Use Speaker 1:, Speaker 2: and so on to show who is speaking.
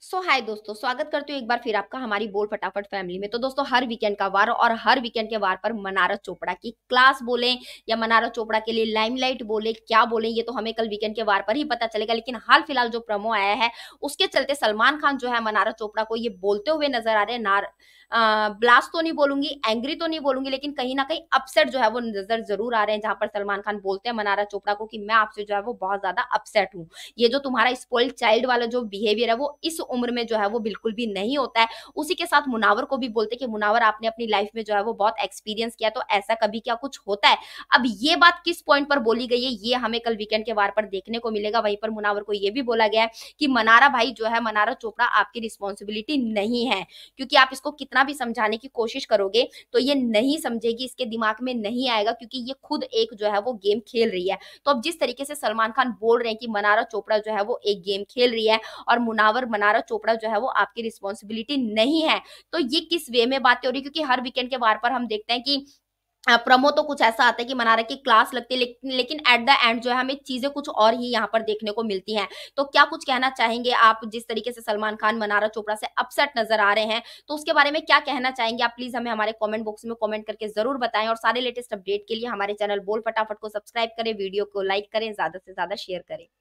Speaker 1: सो so, हाय दोस्तों स्वागत करती हूँ एक बार फिर आपका हमारी बोल फटाफट फैमिली में तो दोस्तों हर वीकेंड का वार और हर वीकेंड के वार पर मनारस चोपड़ा की क्लास बोले या मनारस चोपड़ा के लिए लाइमलाइट बोले क्या बोले ये तो हमें कल वीकेंड के वार पर ही पता चलेगा लेकिन हाल फिलहाल जो प्रमो आया है उसके चलते सलमान खान जो है मनारस चोपड़ा को ये बोलते हुए नजर आ रहे हैं ब्लास्ट तो नहीं बोलूंगी एंग्री तो नहीं बोलूंगी लेकिन कहीं ना कहीं अपसेट जो है वो नजर जरूर आ रहे हैं जहां पर सलमान खान बोलते हैं मनारा चोपड़ा को कि मैं आपसे जो है वो बहुत ज्यादा अपसेट हूँ ये जो तुम्हारा स्पोइल्ड चाइल्ड वाला जो बिहेवियर है वो इस उम्र में जो है वो बिल्कुल भी नहीं होता है उसी के साथ मुनावर को भी बोलते कि मुनावर आपने अपनी लाइफ में जो है वो बहुत एक्सपीरियंस किया तो ऐसा कभी क्या कुछ होता है अब ये बात किस पॉइंट पर बोली गई है ये हमें कल वीकेंड के वार पर देखने को मिलेगा वहीं पर मुनावर को ये भी बोला गया है कि मनारा भाई जो है मनारा चोपड़ा आपकी रिस्पॉन्सिबिलिटी नहीं है क्योंकि आप इसको कितना जितना भी समझाने की कोशिश करोगे तो ये नहीं समझेगी इसके दिमाग में नहीं आएगा क्योंकि ये खुद एक जो है वो गेम खेल रही है तो अब जिस तरीके से सलमान खान बोल रहे हैं कि मनारा चोपड़ा जो है वो एक गेम खेल रही है और मुनावर मनारा चोपड़ा जो है वो आपकी रिस्पॉन्सिबिलिटी नहीं है तो ये किस वे में बातें हो रही है क्योंकि हर वीकेंड के वार पर हम देखते हैं कि प्रमो तो कुछ ऐसा आता है कि मना रहा है कि क्लास लगती है लेकिन लेकिन एट द एंड जो है हमें चीजें कुछ और ही यहाँ पर देखने को मिलती हैं तो क्या कुछ कहना चाहेंगे आप जिस तरीके से सलमान खान मनारा चोपड़ा से अपसेट नजर आ रहे हैं तो उसके बारे में क्या कहना चाहेंगे आप प्लीज हमें हमारे कॉमेंट बॉक्स में कॉमेंट करके जरूर बताएं और सारे लेटेस्ट अपडेट के लिए हमारे चैनल बोल फटाफट को सब्सक्राइब करें वीडियो को लाइक करें ज्यादा से ज्यादा शेयर करें